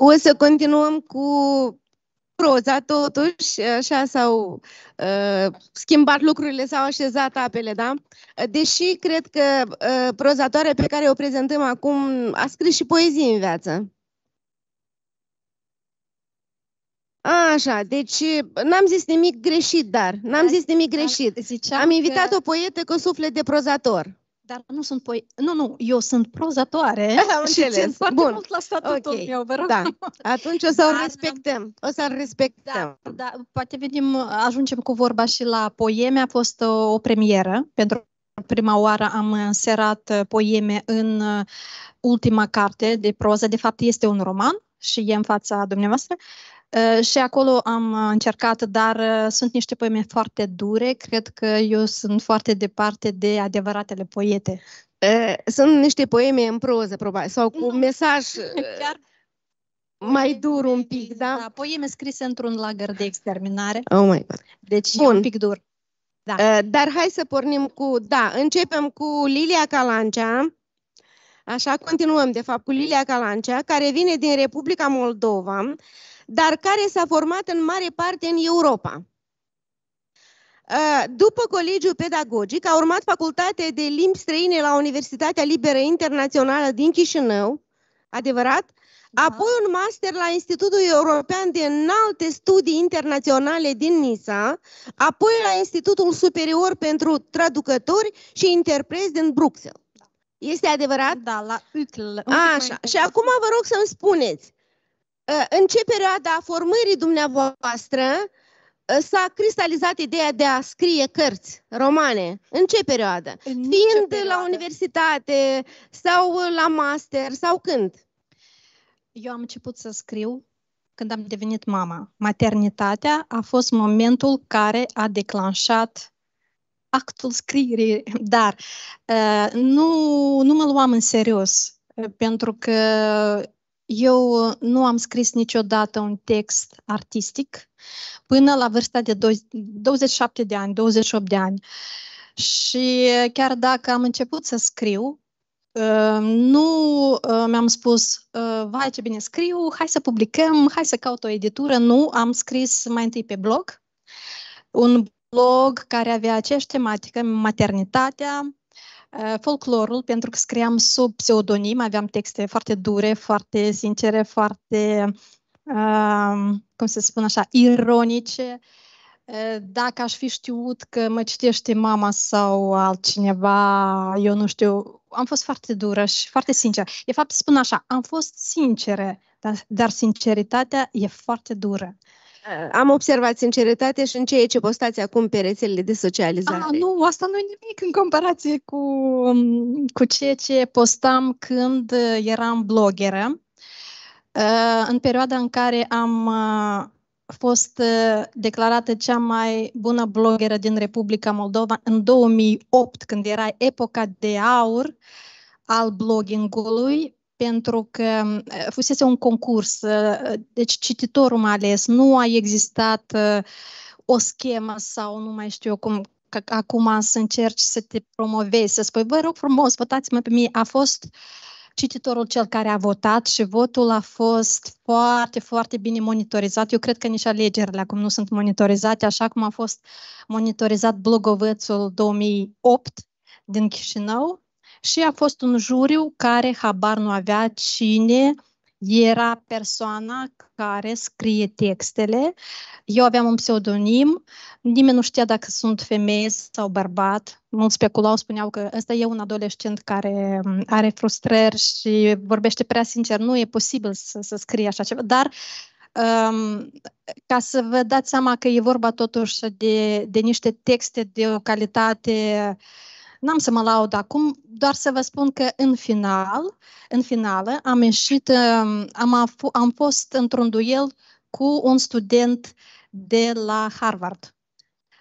O să continuăm cu proza, totuși, așa s-au uh, schimbat lucrurile, s-au așezat apele, da? Deși cred că uh, prozatoarea pe care o prezentăm acum a scris și poezii în viață. Așa, deci n-am zis nimic greșit, dar n-am da, zis nimic da, greșit. Am invitat o poetă cu suflet de prozator. Dar nu sunt poe... Nu, nu, eu sunt prozatoare Am și țin foarte Bun. mult la statutul okay. meu, vă rog. Da. Atunci o să-l respectăm. Um, o să-l respectăm. Da, da, poate vedem, ajungem cu vorba și la poeme. A fost uh, o premieră pentru prima oară am înserat uh, poeme în uh, ultima carte de proză. De fapt, este un roman și e în fața dumneavoastră. Uh, Uh, și acolo am uh, încercat, dar uh, sunt niște poeme foarte dure. Cred că eu sunt foarte departe de adevăratele poete. Sunt niște poeme în proză, probabil, sau cu nu. mesaj Chiar mai dur un pic, da? da? Poeme scrise într-un lagăr de exterminare. Oh my God. Deci Bun. un pic dur. Da. Dar hai să pornim cu, da, începem cu Lilia Calancea. Așa, continuăm, de fapt, cu Lilia Calancea, care vine din Republica Moldova dar care s-a format în mare parte în Europa. După colegiul pedagogic, a urmat facultatea de limbi străine la Universitatea Liberă Internațională din Chișinău, adevărat, da. apoi un master la Institutul European de Înalte Studii Internaționale din Nisa, apoi la Institutul Superior pentru Traducători și Interpreți din Bruxelles. Da. Este adevărat? Da, la UCL. Așa. Și acum vă rog să-mi spuneți, Ă, în ce perioada formării dumneavoastră ă, s-a cristalizat ideea de a scrie cărți romane? În ce perioadă? În Fiind perioadă? la universitate sau la master sau când? Eu am început să scriu când am devenit mama. Maternitatea a fost momentul care a declanșat actul scrierii, dar uh, nu, nu mă luam în serios pentru că eu uh, nu am scris niciodată un text artistic până la vârsta de 27 de ani, 28 de ani. Și uh, chiar dacă am început să scriu, uh, nu mi-am spus, vai ce bine scriu, hai să publicăm, hai să caut o editură. Nu, am scris mai întâi pe blog, un blog care avea aceeași tematică, maternitatea, Eh, folclorul, pentru că scriam sub pseudonim, aveam texte foarte dure, foarte sincere, foarte, ehm, cum se spun așa, ironice. Eh, dacă aș fi știut că mă citește mama sau altcineva, eu nu știu, am fost foarte dură și foarte sinceră. De fapt, spun așa, am fost sincere, dar, dar sinceritatea e foarte dură. Am observat sinceritate și în ceea ce postați acum pe rețelele de socializare. A, ah, nu, asta nu e nimic în comparație cu, um, cu ceea ce postam când uh, eram bloggeră. Uh, în perioada în care am uh, fost declarată cea mai bună bloggeră din Republica Moldova în 2008, când era epoca de aur al bloggingului, pentru că uh, fusese un concurs, uh, deci cititorul mai ales, nu a existat uh, o schemă sau nu mai știu eu cum, că acum să încerci să te promovezi, să spui, vă rog frumos, votați-mă pe mine. A fost cititorul cel care a votat și votul a fost foarte, foarte bine monitorizat. Eu cred că nici alegerile acum nu sunt monitorizate, așa cum a fost monitorizat blogovățul 2008 din Chișinău, și a fost un juriu care habar nu avea cine era persoana care scrie textele. Eu aveam un pseudonim, nimeni nu știa dacă sunt femeie sau bărbat. Mulți speculau, spuneau că ăsta e un adolescent care are frustrări și vorbește prea sincer. Nu e posibil să, să scrie așa ceva, dar um, ca să vă dați seama că e vorba totuși de, de niște texte de o calitate uh, N-am să mă laud acum, doar să vă spun că în final, în finală, am ieșit, um, am, af- am fost într-un duel cu un student de la Harvard.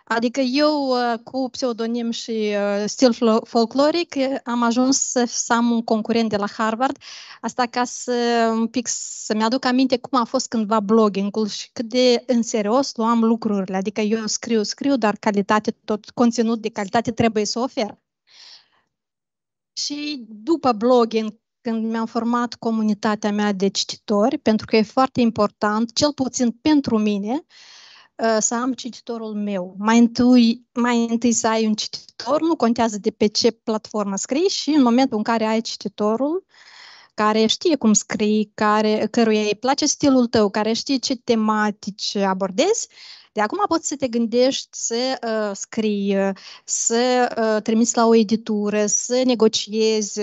Adică eu, uh, cu pseudonim și uh, stil folcloric, am ajuns să, să am un concurent de la Harvard. Asta ca să un pic să-mi aduc aminte cum a fost cândva blogging-ul și cât de în serios luam lucrurile. Adică eu scriu, scriu, dar calitate, tot conținut de calitate trebuie să ofer. Și după blogging, când mi-am format comunitatea mea de cititori, pentru că e foarte important, cel puțin pentru mine, uh, să am cititorul meu. Mai întâi, mai întâi să ai un cititor, nu contează de pe ce platformă scrii și în momentul în care ai cititorul, uh, care știe cum scrii, care, căruia îi place stilul tău, care știe ce tematici abordezi, de acum poți să te gândești să uh, scrii, să uh, trimiți la o editură, să negociezi,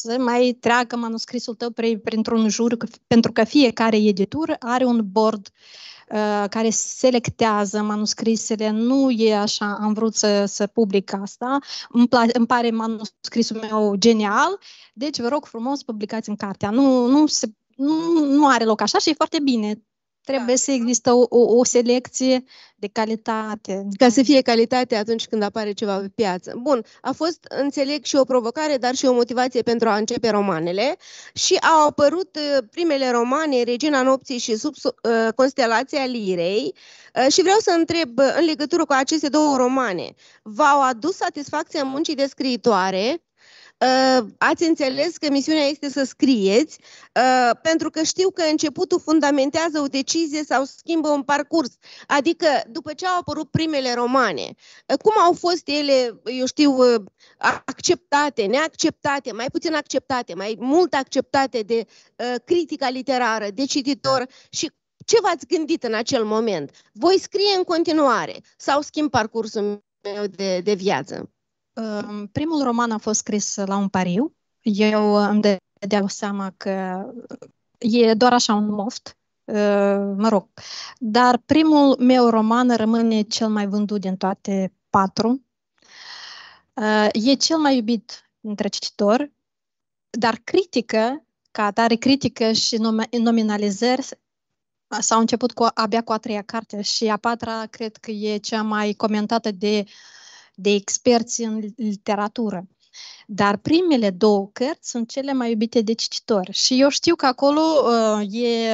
să mai treacă manuscrisul tău printr-un jur, pentru că fiecare editură are un board uh, Uh, care selectează manuscrisele, nu e așa, am vrut să, să public asta, îmi, pla- îmi pare manuscrisul meu genial, deci vă rog frumos, publicați în cartea. Nu, nu se nu, nu are loc așa și e foarte bine. Da. Trebuie da, să există o, o, o selecție de calitate. Ca să fie calitate atunci când apare ceva pe piață. Bun, a fost, înțeleg, și o provocare, dar și o motivație pentru a începe romanele. Și au apărut uh, primele romane, Regina Nopții și sub uh, Constelația Lirei. Uh, și vreau să întreb, uh, în legătură cu aceste două romane, v-au adus satisfacția muncii de scriitoare? Uh, ați înțeles că misiunea este să scrieți, uh, pentru că știu că începutul fundamentează o decizie sau schimbă un parcurs. Adică, după ce au apărut primele romane, uh, cum au fost ele, eu știu, acceptate, neacceptate, mai puțin acceptate, mai mult acceptate de critica literară, de cititor și ce v-ați gândit în acel moment? Voi scrie în continuare sau schimb parcursul meu de, de viață? Primul roman a fost scris la un pariu. Eu îmi dădeam seama că e doar așa un moft, mă rog. Dar primul meu roman rămâne cel mai vândut din toate patru. E cel mai iubit între cititori, dar critică, ca atare critică și nominalizări s-au început cu, abia cu a treia carte și a patra cred că e cea mai comentată de uh, de experți în literatură. Dar primele două cărți sunt cele mai iubite de cititori și eu știu că acolo uh, e,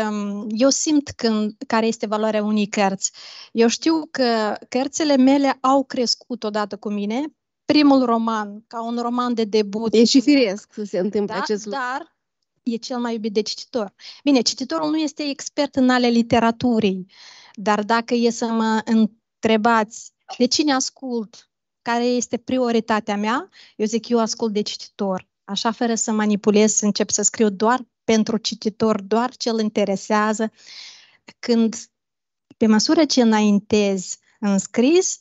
eu simt când, care este valoarea unei cărți. Eu știu că cărțile mele au crescut odată cu mine, primul roman, ca un roman de debut. E și firesc să se întâmple da, acest lucru. Dar e cel mai iubit de cititor. Bine, cititorul nu este expert în ale literaturii, dar dacă e să mă întrebați de cine ascult, care este prioritatea mea, eu zic, eu ascult de cititor. Așa, fără să manipulez, să încep să scriu doar pentru cititor, doar ce îl interesează. Când, pe măsură ce înaintezi în scris,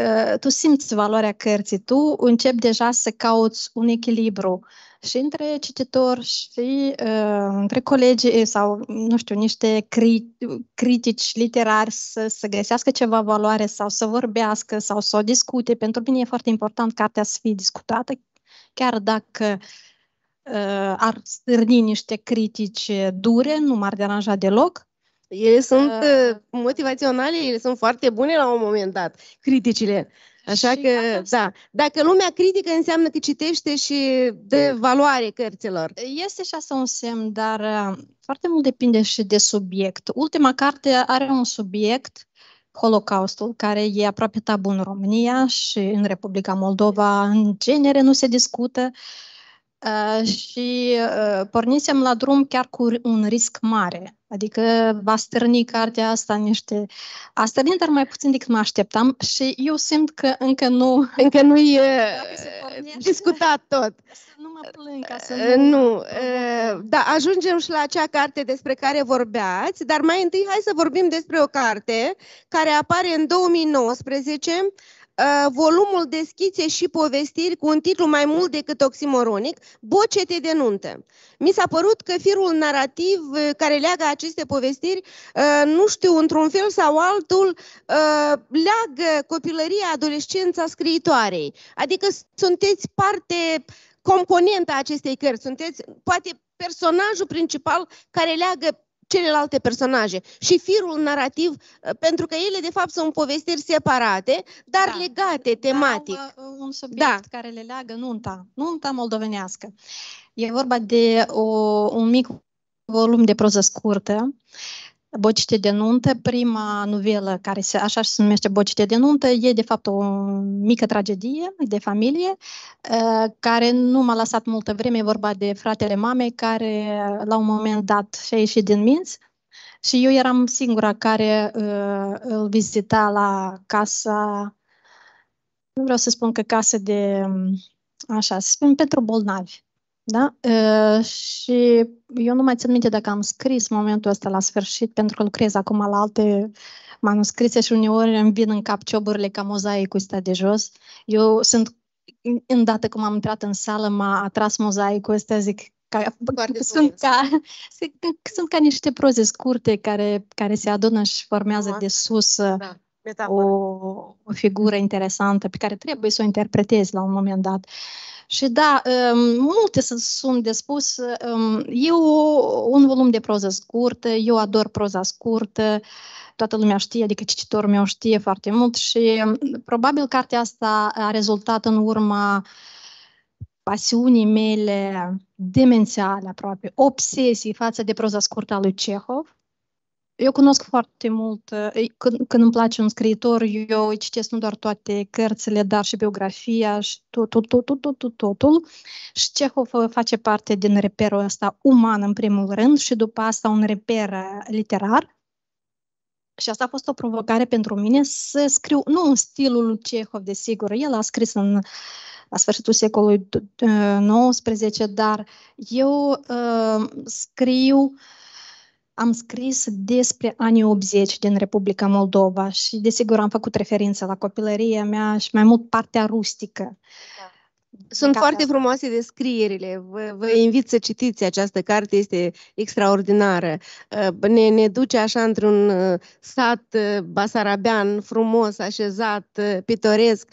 uh, tu simți valoarea cărții, tu începi deja să cauți un echilibru și între cititor și uh, între colegii sau, nu știu, niște cri- critici literari să, să găsească ceva valoare sau să vorbească sau să o discute. Pentru mine e foarte important cartea să fie discutată, chiar dacă uh, ar stârni niște critici dure, nu m-ar deranja deloc, ele sunt uh, motivaționale, ele sunt foarte bune la un moment dat, criticile. Așa și că, da, dacă lumea critică înseamnă că citește și de valoare cărților. Este și asta un semn, dar uh, foarte mult depinde și de subiect. Ultima carte are un subiect Holocaustul, care e aproape tabu în România și în Republica Moldova în genere nu se discută. Uh, Uh, și uh, pornisem la drum chiar cu un risc mare. Adică va stârni cartea asta niște... A stârnit, dar mai puțin decât mă așteptam și eu simt că încă nu... Încă nu e discutat tot. Să nu mă plâng, ca să uh, nu... Nu, uh, da, ajungem și la acea carte despre care vorbeați, dar mai întâi hai să vorbim despre o carte care apare în 2019 Uh, volumul de schițe și povestiri cu un titlu mai mult decât oximoronic, Bocete de nuntă. Mi s-a părut că firul narrativ uh, care leagă aceste povestiri, uh, nu știu, într-un fel sau altul, leagă copilăria, adolescența scriitoarei. Adică sunteți parte componentă a acestei cărți, sunteți poate personajul principal care leagă celelalte personaje și firul narrativ, uh, pentru că ele, de fapt, sunt povestiri separate, dar da. legate uh, tematic. Da, un subiect da. care le leagă nunta, nunta moldovenească. E vorba de o, un mic volum de proză scurtă Bocite de nuntă, prima novelă care se, așa se numește Bocite de nuntă, e de fapt o mică tragedie de familie uh, care nu m-a lăsat multă vreme, e vorba de fratele mamei care uh, la un moment dat și-a ieșit din minți și eu eram singura care uh, îl vizita la casa, nu vreau să spun că casă de, um, așa, să spun pentru bolnavi. Da? E, și eu nu mai țin minte dacă am scris momentul ăsta la sfârșit, pentru că lucrez acum la alte manuscrise și uneori îmi vin în cap cioburile ca mozaic cu ăsta de jos. Eu sunt, îndată cum am intrat în sală, m-a atras mozaicul ăsta, zic, ca, sunt, ca, sunt ca niște proze scurte care, care se adună și formează uh, da. de sus da. o, o figură interesantă pe care trebuie să o interpretezi la un moment dat. Uh, și da, um, multe sunt de spus. Um, eu un volum de proză scurtă, eu ador proza scurtă, toată lumea știe, adică cititorul meu știe foarte mult și um, probabil cartea asta a rezultat în urma pasiunii mele demențiale aproape, obsesii față de proza scurtă a lui Cehov eu cunosc foarte mult, când, când îmi place un scriitor, eu îi citesc nu doar toate cărțile, dar și biografia și tot, tot, tot, tot, tot, tot totul. Și Cehov face parte din reperul ăsta uman în primul rând și după asta un reper literar. Și asta a fost o provocare pentru mine să scriu, nu în stilul lui Cehov, desigur, el a scris în la sfârșitul secolului XIX, uh, dar eu uh, scriu uh, am scris despre anii 80 din Republica Moldova și, desigur, am făcut referință la copilăria mea și mai mult partea rustică. Da. Sunt foarte asta. frumoase descrierile. Vă, vă păi invit să citiți această carte, este extraordinară. Ă, ne, ne duce așa într-un ă, sat ă, basarabean, frumos, așezat, pitoresc.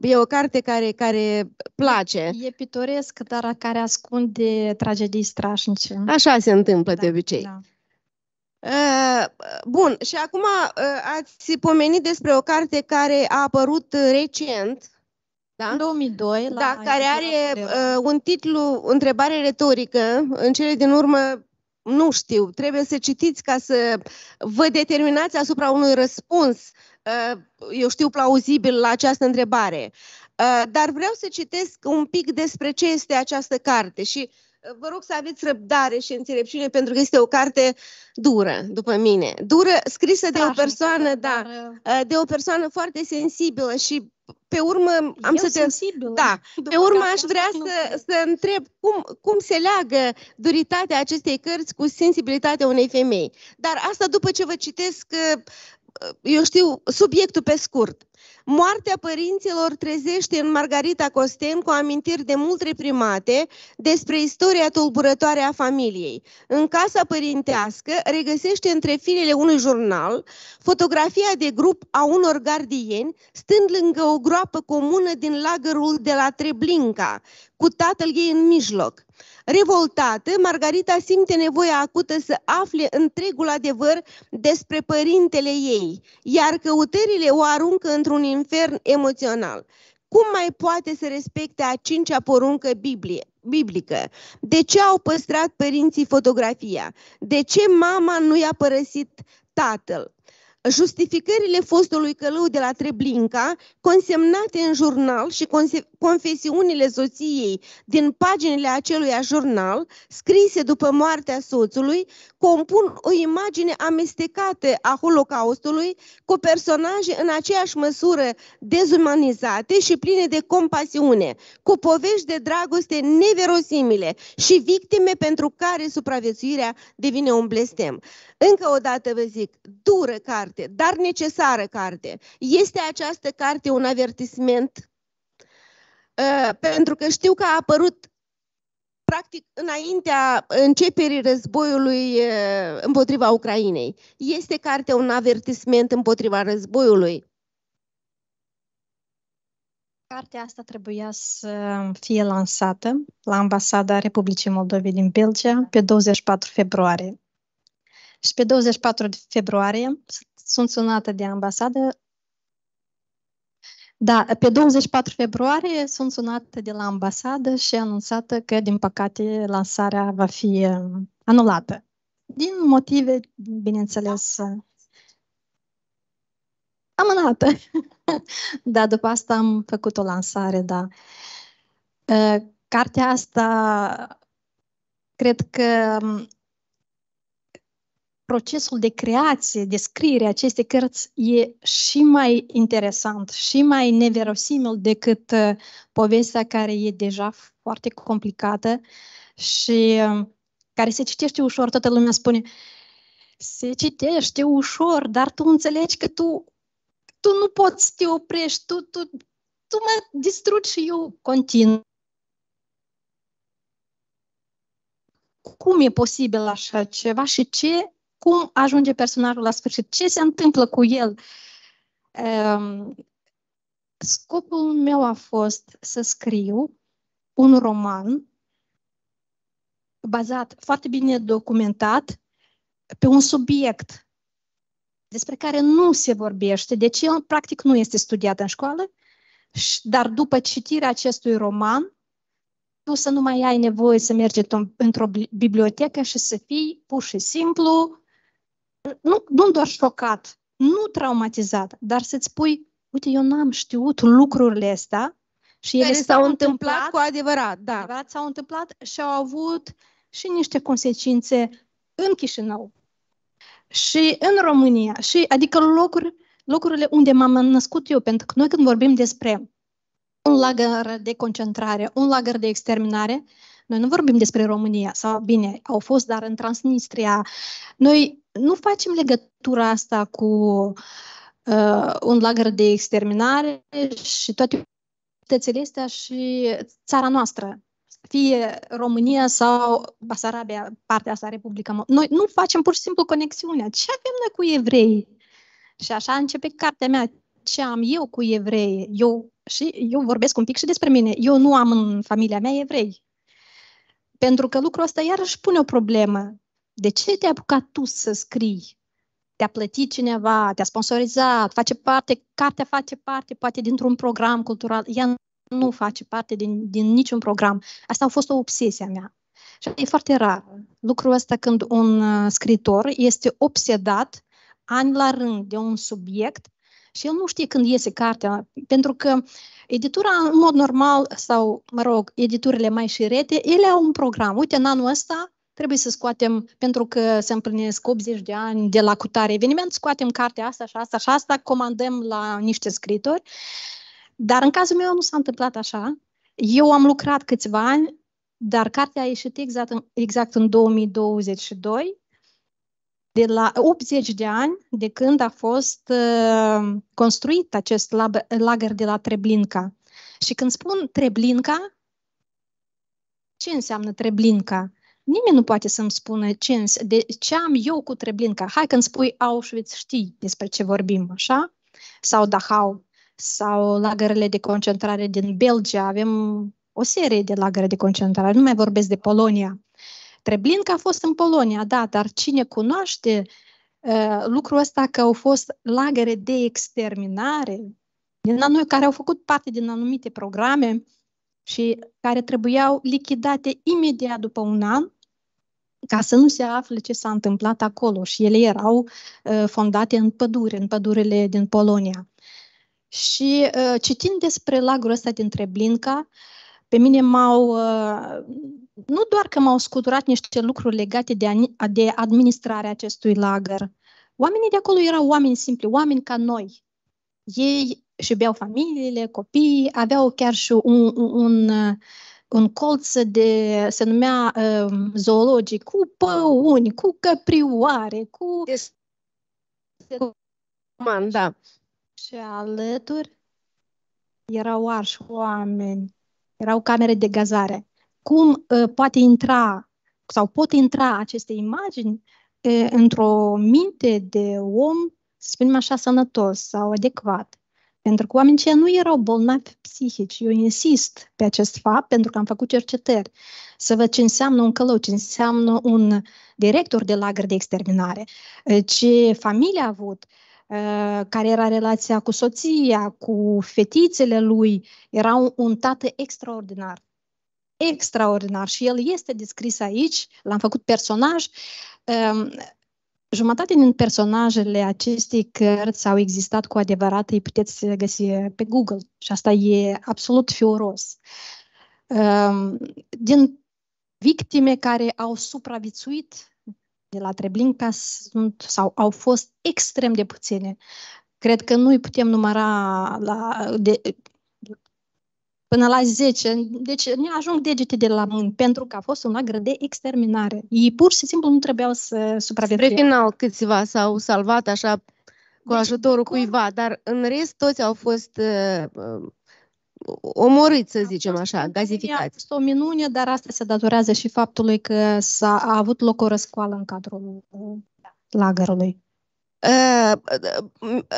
E o carte care, care place. E pitoresc, dar care ascunde tragedii strașnice. Așa se întâmplă da, de obicei. Da. Uh, bun, și acum uh, ați pomenit despre o carte care a apărut uh, recent, da? În 2002. La da, care are uh, un titlu, întrebare retorică, în cele din urmă, nu știu, trebuie să citiți ca să vă determinați asupra unui răspuns, uh, eu știu, plauzibil la această întrebare. Uh, dar vreau să citesc un pic despre ce este această carte și uh, vă rog să aveți răbdare și înțelepciune, pentru că este o carte dură, după mine. Dură, scrisă da, de o da, persoană, da, ă, de o persoană foarte sensibilă și pe urmă am Eu să te... Sensibilă. Da, pe urmă aș vrea să, să întreb cum, cum se leagă duritatea acestei cărți cu sensibilitatea unei femei. Dar asta după ce vă citesc ă, ă, eu știu, subiectul pe scurt. Moartea părinților trezește în Margarita Costen cu amintiri de mult reprimate despre istoria tulburătoare a familiei. În casa părintească regăsește între filele unui jurnal fotografia de grup a unor gardieni stând lângă o groapă comună din lagărul de la Treblinka, cu tatăl ei în mijloc. Revoltată, Margarita simte nevoia acută să afle întregul adevăr despre părintele ei, iar căutările o aruncă într-un infern emoțional. Cum mai poate să respecte a cincea poruncă Biblie, biblică? De ce au păstrat părinții fotografia? De ce mama nu i-a părăsit tatăl? justificările fostului călău de la Treblinca, consemnate în jurnal și confesiunile soției din paginile aceluia jurnal, scrise după moartea soțului, compun o imagine amestecată a Holocaustului cu personaje în aceeași măsură dezumanizate și pline de compasiune, cu povești de dragoste neverosimile și victime pentru care supraviețuirea devine un blestem. Încă o dată vă zic, dură carte, dar necesară carte. Este această carte un avertisment? Uh, pentru că știu că a apărut practic înaintea începerii războiului uh, împotriva Ucrainei. Este cartea un avertisment împotriva războiului? Cartea asta trebuia să fie lansată la Ambasada Republicii Moldovei din Belgia pe 24 februarie. Și pe 24 februarie sunt sunată de ambasadă. Da, pe 24 februarie sunt sunată de la ambasadă și anunțată că, din păcate, lansarea va fi uh, anulată. Din motive, bineînțeles, da. amânată. da, după asta am făcut o lansare, da. Uh, cartea asta, cred că um, procesul de creație, de scriere a acestei cărți e și mai interesant, și mai neverosimil decât uh, povestea care e deja foarte complicată și um, care se citește ușor. Toată lumea spune, se citește ușor, dar tu înțelegi că tu, tu nu poți să te oprești, tu, tu, tu mă distrugi și eu continu. cum e posibil așa ceva și ce cum ajunge personajul la sfârșit, ce se întâmplă cu el. Ehm, scopul meu a fost să scriu un roman bazat, foarte bine documentat, pe un subiect despre care nu se vorbește, deci el practic nu este studiat în școală, dar după citirea acestui roman, tu să nu mai ai nevoie să mergi într-o bibliotecă și să fii pur și simplu nu, nu doar șocat, nu traumatizat, dar să-ți spui, uite, eu n-am știut lucrurile astea și ele s-au, s-au întâmplat, întâmplat cu adevărat, da. Adevărat s-au întâmplat și au avut și niște consecințe în Chișinău și în România, și adică locuri, locurile unde m-am născut eu, pentru că noi când vorbim despre un lagăr de concentrare, un lagăr de exterminare, noi nu vorbim despre România, sau bine, au fost, dar în Transnistria. Noi nu facem legătura asta cu uh, un lagăr de exterminare și toate cetățile astea și țara noastră, fie România sau Basarabia, partea asta, Republica. Noi nu facem pur și simplu conexiunea. Ce avem noi cu evrei? Și așa începe cartea mea, ce am eu cu evrei. Eu, și eu vorbesc un pic și despre mine. Eu nu am în familia mea evrei. Pentru că lucrul ăsta iarăși pune o problemă. De ce te-ai apucat tu să scrii? Te-a plătit cineva, te-a sponsorizat, face parte, cartea face parte poate dintr-un program cultural. Ea nu face parte din, din niciun program. Asta a fost o obsesie a mea. Și e foarte rar lucrul ăsta când un uh, scritor este obsedat ani la rând de un subiect și el nu știe când iese cartea, pentru că editura, în mod normal, sau, mă rog, editurile mai șirete, ele au un program. Uite, în anul ăsta trebuie să scoatem, pentru că se împlinesc 80 de ani de la cutare eveniment, scoatem cartea asta și asta și asta, comandăm la niște scritori. Dar în cazul meu nu s-a întâmplat așa. Eu am lucrat câțiva ani, dar cartea a ieșit exact în, exact în 2022, de la 80 de ani de când a fost uh, construit acest lab, lagăr de la Treblinka. Și când spun Treblinka, ce înseamnă Treblinka? Nimeni nu poate să-mi spună ce, de ce am eu cu Treblinka. Hai când spui Auschwitz, știi despre ce vorbim, așa? Sau Dachau, sau lagărele de concentrare din Belgia. Avem o serie de lagăre de concentrare, nu mai vorbesc de Polonia. Treblinka a fost în Polonia, da, dar cine cunoaște uh, lucrul ăsta că au fost lagăre de exterminare, din anul, care au făcut parte din anumite programe și care trebuiau lichidate imediat după un an, ca să nu se afle ce s-a întâmplat acolo și ele erau ă, fondate în pădure, în pădurile din Polonia. Și ă, citind despre lagul ăsta din Treblinka, pe mine m-au, ă, nu doar că m-au scuturat niște lucruri legate de, de administrarea acestui lagăr, oamenii de acolo erau oameni simpli, oameni ca noi. Ei și iubeau familiile, copiii, aveau chiar și un, un, un un colț de, se numea uh, zoologic, cu păuni, cu căprioare, cu... Man, da. Și alături erau arși oameni, erau camere de gazare. Cum uh, poate intra sau pot intra aceste imagini uh, într-o minte de om, să spunem așa, sănătos sau adecvat? pentru că oamenii aceia nu erau bolnavi psihici. Eu insist pe acest fapt pentru că am făcut cercetări să văd ce înseamnă un călău, ce înseamnă un director de lagăr de exterminare, ce familie a avut, uh, care era relația cu soția, cu fetițele lui. Era un, un tată extraordinar. Extraordinar. Și el este descris aici, l-am făcut personaj um, Jumătate din personajele acestei cărți au existat cu adevărat, îi puteți găsi pe Google și asta e absolut fioros. Ehm, din victime care au supraviețuit de la Treblinka sunt, sau au fost extrem de puține. Cred că nu îi putem număra la, de, până la 10. Deci ne ajung degete de la mâini, pentru că a fost un agră de exterminare. Ei pur și simplu nu trebuiau să supraviețuiască. Spre final câțiva s-au salvat așa cu deci, ajutorul cu... cuiva, dar în rest toți au fost uh, omorâți, să zicem așa, gazificați. A fost o minune, dar asta se datorează și faptului că s-a a avut loc o răscoală în cadrul uh, lagărului. Ă,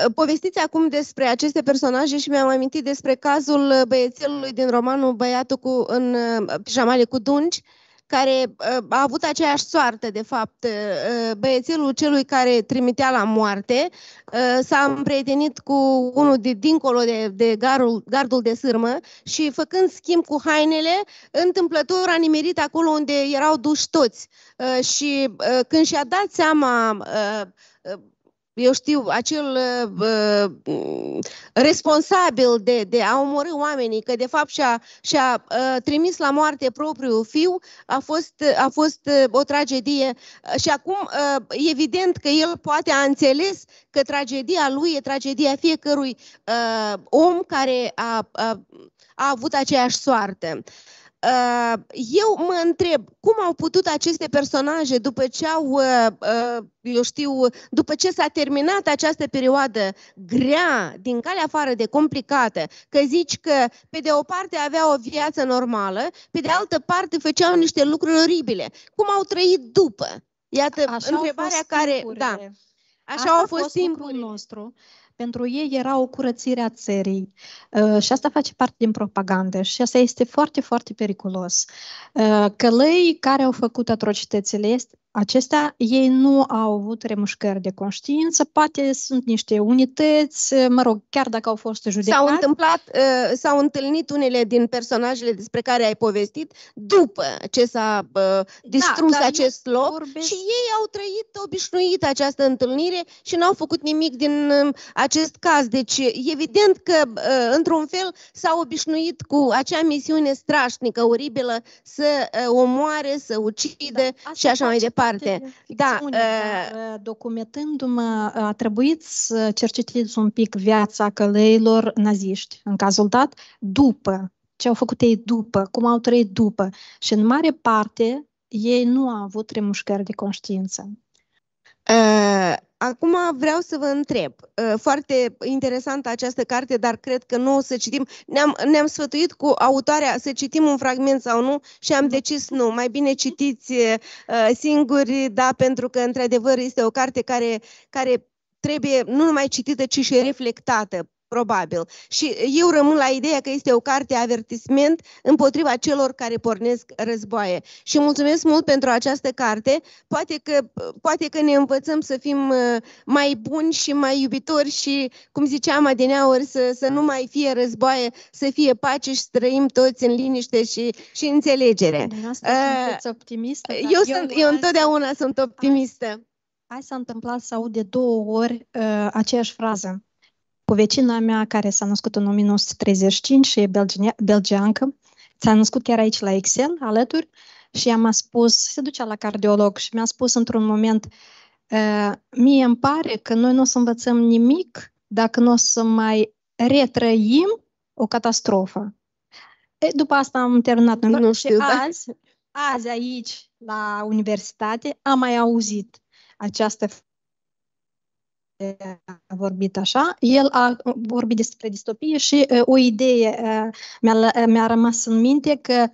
ă, povestiți acum despre aceste personaje și mi-am amintit despre cazul băiețelului din romanul Băiatul cu, în ă, pijamale cu dungi, care a avut aceeași soartă, de fapt. Băiețelul celui care trimitea la moarte s-a împrietenit cu unul de dincolo de, de garul, gardul de sârmă și, făcând schimb cu hainele, întâmplător a nimerit acolo unde erau duși toți. Și când și-a dat seama eu știu, acel uh, uh, responsabil de, de a omorâ oamenii, că de fapt și-a, și-a uh, trimis la moarte propriul fiu, a fost, a fost uh, o tragedie. Și acum, uh, evident că el poate a înțeles că tragedia lui e tragedia fiecărui uh, om care a, a, a avut aceeași soartă. Uh, Uh, eu mă întreb, cum au putut aceste personaje, după ce au, uh, uh, eu știu, după ce s-a terminat această perioadă grea, din calea afară de complicată, că zici că pe de o parte aveau o viață normală, pe de altă parte făceau niște lucruri oribile. Cum au trăit după? Iată Așa întrebarea care... Timpurile. Da. Așa Așa a fost, fost timpul nostru pentru ei era o curățire a țării uh, și asta face parte din propagandă și asta este foarte, foarte periculos. Uh, călăii care au făcut atrocitățile acestea, ei nu au avut remușcări de conștiință, poate sunt niște unități, mă rog, chiar dacă au fost judecați. S-au, întâmplat, uh, s-au întâlnit unele din personajele despre care ai povestit după ce s-a uh, da, distrus da, acest loc vorbesc... și ei au trăit obișnuit această întâlnire și n-au făcut nimic din uh, acest caz. Deci, evident că, uh, într-un fel, s-au obișnuit cu acea misiune strașnică, oribilă, să uh, omoare, să ucide da, și așa mai departe departe. Da, uh, documentându-mă, ă, a trebuit să cercetez un pic viața călăilor naziști, în cazul dat, după ce au făcut ei după, cum au trăit după. Și în mare parte, ei nu au avut remușcări de conștiință. Uh, Acum vreau să vă întreb. Ă, foarte interesantă această carte, dar cred că nu o să citim. Ne-am, ne-am sfătuit cu autoarea să citim un fragment sau nu și am decis nu. Mai bine citiți ă, singuri, da, pentru că într-adevăr este o carte care, care trebuie nu numai citită, ci și reflectată probabil. Și eu rămân la ideea că este o carte avertisment împotriva celor care pornesc războaie. Și mulțumesc mult pentru această carte. Poate că, poate că ne învățăm să fim uh, mai buni și mai iubitori și, cum ziceam adineaori, să, să nu mai fie războaie, să fie pace și să trăim toți în liniște și, și înțelegere. Uh, optimistă, eu, eu, sunt, eu azi... sunt optimistă. Hai s-a întâmplat să aud de două ori uh, aceeași frază cu vecina mea care s-a născut în 1935 și e belgine- belgeancă. S-a născut chiar aici la Excel, alături, și am a spus, se ducea la cardiolog și mi-a spus într-un moment, ă, mie îmi pare că noi nu o să învățăm nimic dacă nu o să mai retrăim o catastrofă. E, după asta am terminat noi nu știu, și da. azi, azi aici, la universitate, am mai auzit această a vorbit așa, el a vorbit despre distopie și o idee mi-a, mi-a rămas în minte că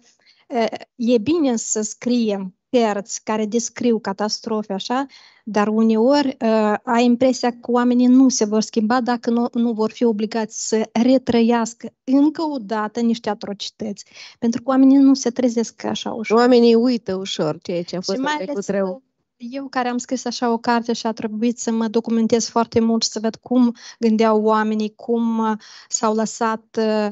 e bine să scriem cărți care descriu catastrofe așa, dar uneori uh, ai impresia că oamenii nu se vor schimba dacă nu, nu vor fi obligați să retrăiască încă o dată niște atrocități, pentru că oamenii nu se trezesc așa ușor. Oamenii uită ușor ceea ce a fost trecut rău. Eu care am scris așa o carte și a trebuit să mă documentez foarte mult și să văd cum gândeau oamenii, cum uh, s-au lăsat uh,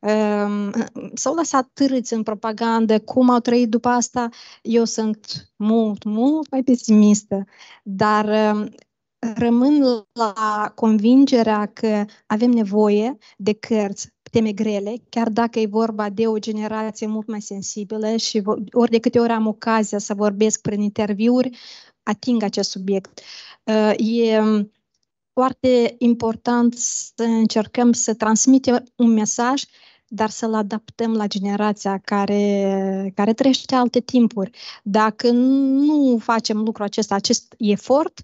um, s-au lăsat târâți în propagandă, cum au trăit după asta, eu sunt mult, mult mai pesimistă. Dar um, rămân la convingerea că avem nevoie de cărți teme grele, chiar dacă e vorba de o generație mult mai sensibilă și ori de câte ori am ocazia să vorbesc prin interviuri, ating acest subiect. Uh, e um, foarte important să încercăm să transmitem un mesaj, dar să-l adaptăm la generația care, care trăiește alte timpuri. Dacă nu facem lucrul acesta, acest efort,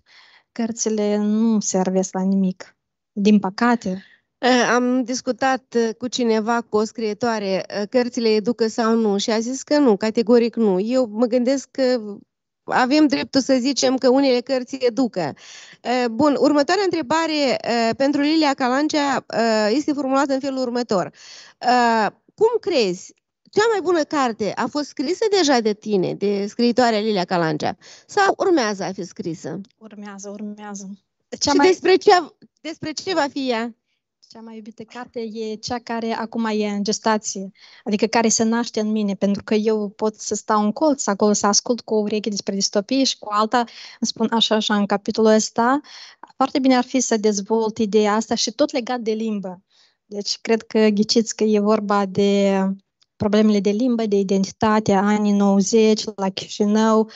cărțile nu servesc la nimic. Din păcate, Eh, am discutat eh, cu cineva, cu o scrietoare, eh, cărțile educă sau nu și a zis că nu, categoric nu. Eu mă gândesc că avem dreptul să zicem că unele cărți educă. Bun, următoarea întrebare pentru Lilia Calancea este formulată în felul următor. Cum crezi, cea mai bună carte a fost scrisă deja de tine, de scriitoarea Lilia Calancea, sau urmează a fi scrisă? Urmează, urmează. Cea și mai... despre, ce, despre ce va fi ea? Cea mai iubită carte e cea care acum e în gestație, adică care se naște în mine, pentru că eu pot să stau în colț acolo, să ascult cu o ureche despre distopie și cu alta îmi spun așa, așa, în capitolul ăsta. Foarte bine ar fi să dezvolt ideea asta și tot legat de limbă. Deci, cred că ghiciți că e vorba de problemele de limbă, de identitate, anii 90, la Chișinău.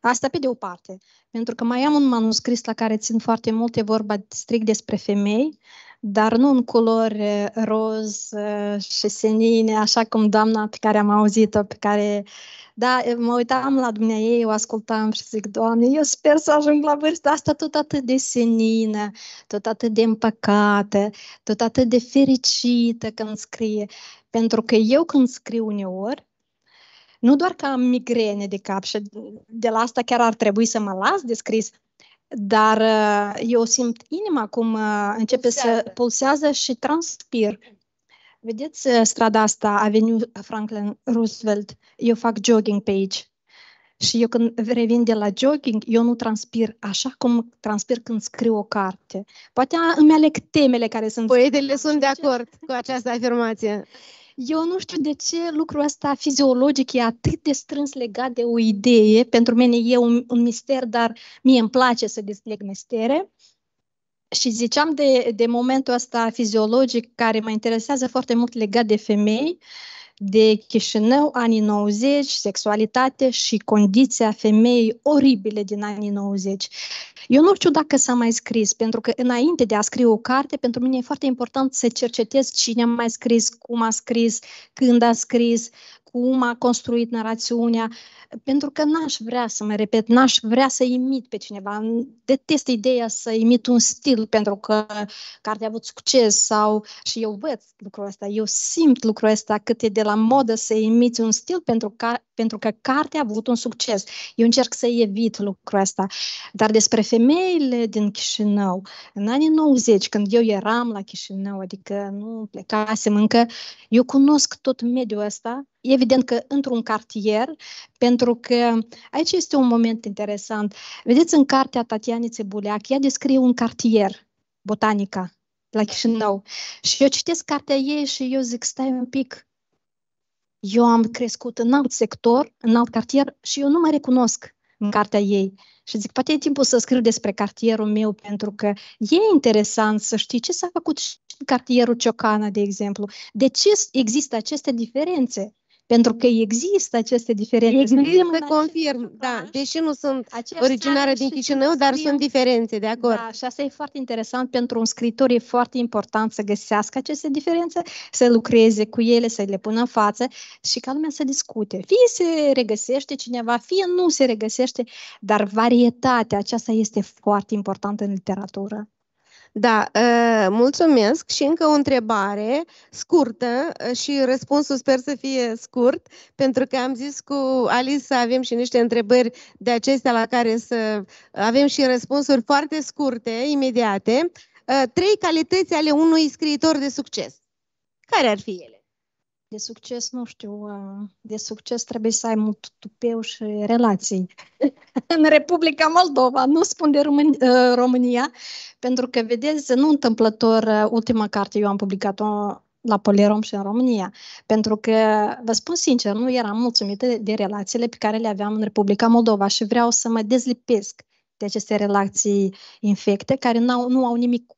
Asta pe de o parte. Pentru că mai am un manuscris la care țin foarte mult, e vorba strict despre femei, dar nu în culori eh, roz eh, și senine, așa cum doamna pe care am auzit-o, pe care da, eh, mă uitam la ei, o ascultam și zic, Doamne, eu sper să ajung la vârsta asta tot atât de senină, tot atât de împăcată, tot atât de fericită când scrie. Pentru că eu când scriu uneori, nu doar că am migrene de cap și de la asta chiar ar trebui să mă las de scris, dar uh, eu simt inima cum uh, începe pulsează. să pulsează și transpir. Vedeți uh, strada asta, Avenue Franklin Roosevelt, eu fac jogging pe aici. Și eu când revin de la jogging, eu nu transpir așa cum transpir când scriu o carte. Poate îmi aleg temele care sunt... Poetele sunt de deci, acord cu această afirmație. Eu nu știu de ce lucrul ăsta fiziologic e atât de strâns legat de o idee. Pentru mine e un, un mister, dar mie îmi place să desleg mistere. Și ziceam de, de momentul ăsta fiziologic care mă interesează foarte mult legat de femei, de Chișinău, anii 90, sexualitate și condiția femeii oribile din anii 90. Eu nu știu dacă s-a mai scris, pentru că înainte de a scrie o carte, pentru mine e foarte important să cercetez cine a mai scris, cum a scris, când a scris, cum a construit narațiunea, pentru că n-aș vrea să mă repet, n-aș vrea să imit pe cineva. Detest ideea să imit un stil pentru că cartea a avut succes sau și eu văd lucrul ăsta, eu simt lucrul ăsta cât e de la modă să imiți un stil pentru că pentru că cartea a avut un succes. Eu încerc să evit lucrul ăsta. Dar despre femeile din Chișinău, în anii 90, când eu eram la Chișinău, adică nu plecasem încă, eu cunosc tot mediul ăsta, evident că într-un cartier, pentru că aici este un moment interesant. Vedeți, în cartea Tatiane Țebuleac, ea descrie un cartier, botanica, la Chișinău. Și eu citesc cartea ei și eu zic, stai un pic, eu am crescut în alt sector, în alt cartier și eu nu mai recunosc în mm. cartea ei. Și zic, poate e timpul să scriu despre cartierul meu, pentru că e interesant să știi ce s-a făcut și în cartierul Ciocana, de exemplu. De ce există aceste diferențe? Pentru că există aceste diferențe. Există, confirm, da, da. Deși nu sunt originare din Chișinău, dar sunt diferențe, de acord. Da, și asta e foarte interesant pentru un scriitor, e foarte important să găsească aceste diferențe, să lucreze cu ele, să le pună în față și ca lumea să discute. Fie se regăsește cineva, fie nu se regăsește, dar varietatea aceasta este foarte importantă în literatură. Da, uh, mulțumesc și încă o întrebare scurtă uh, și răspunsul sper să fie scurt, pentru că am zis cu Alice să avem și niște întrebări de acestea la care să avem și răspunsuri foarte scurte, imediate. Uh, trei calități ale unui scriitor de succes. Care ar fi ele? de succes, nu știu, uh, de succes trebuie să ai mult tupeu și relații. în Republica Moldova, nu spun de uh, România, pentru că, vedeți, nu întâmplător, uh, ultima carte eu am publicat-o la Polirom și în România, pentru că, vă spun sincer, nu eram mulțumită de, relațiile pe care le aveam în Republica Moldova și vreau să mă dezlipesc de aceste relații infecte care nu au nu au nimic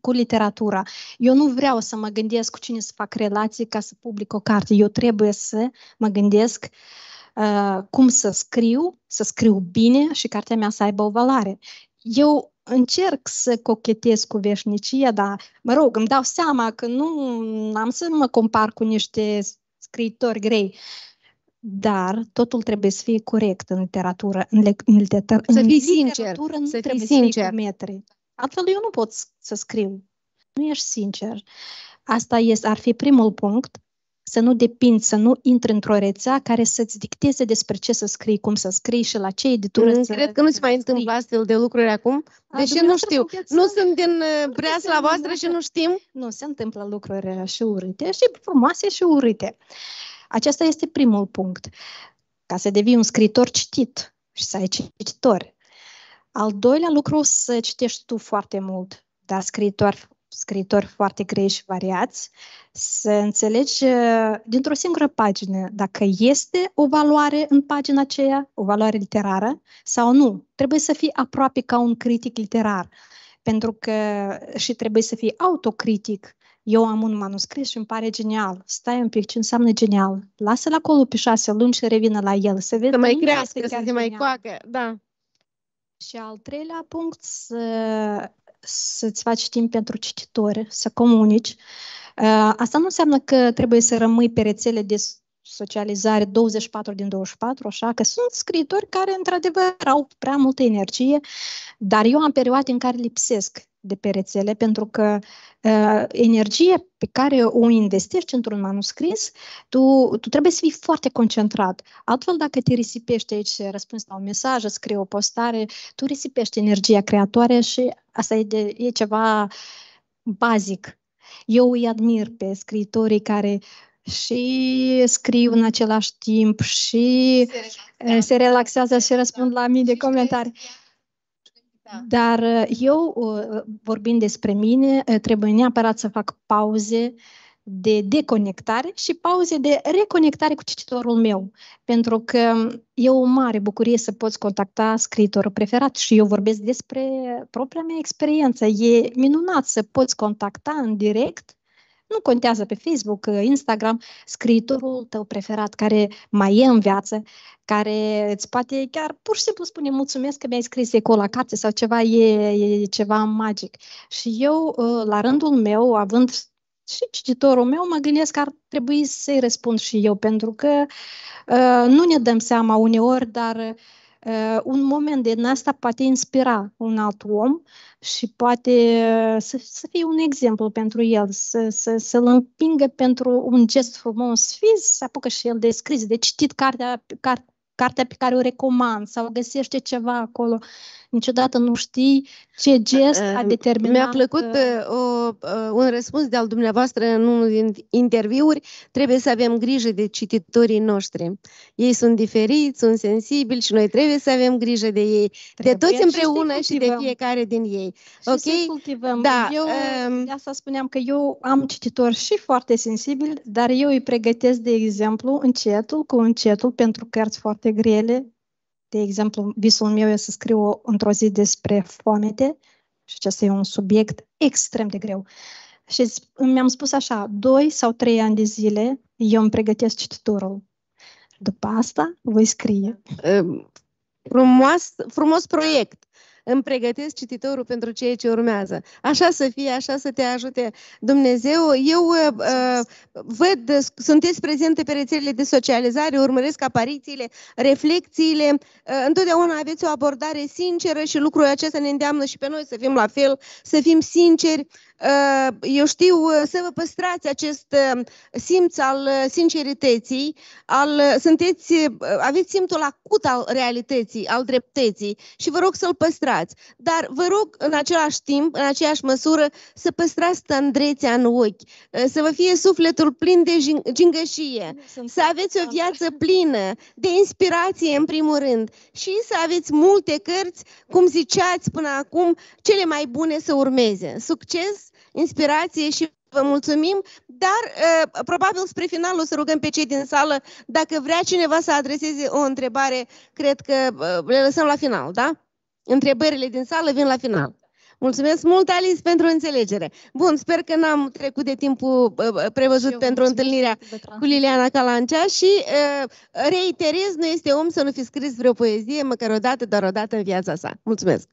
cu literatura. Eu nu vreau să mă gândesc cu cine să fac relații ca să public o carte. Eu trebuie să mă gândesc uh, cum să scriu, să scriu bine și cartea mea să aibă o valoare. Eu încerc să cochetez cu veșnicia, dar, mă rog, îmi dau seama că nu am să mă compar cu niște scriitori grei. Dar totul trebuie să fie corect în literatură. În, le- în, liter- să fii literatură sincer, nu să trebuie fii sincer. să fii cu metri. Altfel eu nu pot să scriu. Nu ești sincer. Asta este, ar fi primul punct, să nu depinzi, să nu intri într-o rețea care să-ți dicteze despre ce să scrii, cum să scrii și la ce editură mm, să Cred că nu se mai întâmplă astfel de lucruri acum, deși nu știu. Nu să... sunt din breasla uh, voastră și nu știm. Nu, se întâmplă lucruri uh, și urâte și frumoase și urâte. Acesta este primul punct. Ca să devii un scritor citit și să ai cititori. Al doilea lucru, să citești tu foarte mult, da, scriitori, scriitori foarte grei și variați, să înțelegi uh, dintr-o singură pagină dacă este o valoare în pagina aceea, o valoare literară sau nu. Trebuie să fii aproape ca un critic literar, pentru că și trebuie să fii autocritic, eu am un manuscris și îmi pare genial. Stai un pic, ce înseamnă genial? Lasă-l acolo pe șase luni și revină la el. Să vezi să mai crească, să se mai coacă, da. Și al treilea punct, să, să-ți faci timp pentru cititori, să comunici. Uh, asta nu înseamnă că trebuie să rămâi pe rețele de socializare 24 din 24, așa că sunt scriitori care, într-adevăr, au prea multă energie, dar eu am perioade în care lipsesc de pe rețele, pentru că uh, ă, energie pe care o investești într-un manuscris, tu, tu trebuie să fii foarte concentrat. Altfel, dacă te risipești aici, răspunzi la un mesaj, scrii o postare, tu risipești energia creatoare și asta e, de, e ceva bazic. Eu îi admir pe scriitorii care și scriu în același timp și se relaxează, ă, se relaxează și da. răspund la mii de comentarii. Da. Dar uh, eu, uh, vorbind despre mine, uh, trebuie neapărat să fac pauze de deconectare și pauze de reconectare cu cititorul meu. Pentru că um, e o mare bucurie să poți contacta scriitorul preferat și eu vorbesc despre propria mea experiență. E minunat să poți contacta în direct nu contează pe Facebook, uh, Instagram, scriitorul tău preferat care mai e în viață, care îți poate chiar pur și simplu spune mulțumesc că mi-ai scris ecola la carte sau ceva, e, e ceva magic. Și eu, uh, la rândul meu, având și cititorul meu, mă gândesc că ar trebui să-i răspund și eu, pentru că uh, nu ne dăm seama uneori, dar uh, uh, un moment din asta poate inspira un alt om și poate ă, să, să fie un exemplu pentru el, să, să, să-l împingă pentru un gest frumos, fiz, să apucă și el de scris, de citit cartea, cart, cartea pe care o recomand sau găsește ceva acolo. Niciodată nu știi ce gest a ehm, determinat. Mi-a plăcut uh, uh, o, uh, un răspuns de al dumneavoastră în unul din interviuri. Trebuie să avem grijă de cititorii noștri. Ei sunt diferiți, sunt sensibili și noi trebuie să avem grijă de ei. Trebuie de toți împreună și, și de fiecare din ei. Și ok? să cultivăm. Da, eu, um... de asta spuneam că eu am cititori și foarte sensibili, dar eu îi pregătesc, de exemplu, încetul cu încetul pentru cărți foarte foarte grele. De exemplu, visul meu e să scriu într-o zi despre foamete și acesta e un subiect extrem de greu. Și mi-am spus așa, doi sau trei ani de zile eu îmi pregătesc cititorul. După asta voi scrie. Frumos, frumos proiect îmi pregătesc cititorul pentru ceea ce urmează. Așa să fie, așa să te ajute Dumnezeu. Eu uh, uh, văd, sunteți prezente pe rețelele de socializare, urmăresc aparițiile, reflexiile. Uh, întotdeauna aveți o abordare sinceră și lucrul acesta ne îndeamnă și pe noi să fim la fel, să fim sinceri. Uh, eu știu uh, să vă păstrați acest uh, simț al sincerității, al, sunteți, aveți simțul acut al realității, al dreptății și vă rog să-l păstrați supărați, dar vă rog în același timp, în aceeași măsură, să păstrați tandrețea în ochi, eh, să vă fie sufletul plin de gingășie, să aveți o viață plină de inspirație în primul rând și să aveți multe cărți, cum ziceați până acum, cele mai bune să urmeze. Succes, inspirație și vă mulțumim, dar uh, probabil spre final o să rugăm pe cei din sală dacă vrea cineva să adreseze o întrebare, cred că uh, le lăsăm la final, da? Întrebările din sală vin la final. Mulțumesc mult, Alice, pentru înțelegere. Bun, sper că n-am trecut de timpul prevăzut Eu pentru întâlnirea cu Liliana Calancea și uh, reiterez, nu este om să nu fi scris vreo poezie, măcar o dată, doar o dată în viața sa. Mulțumesc!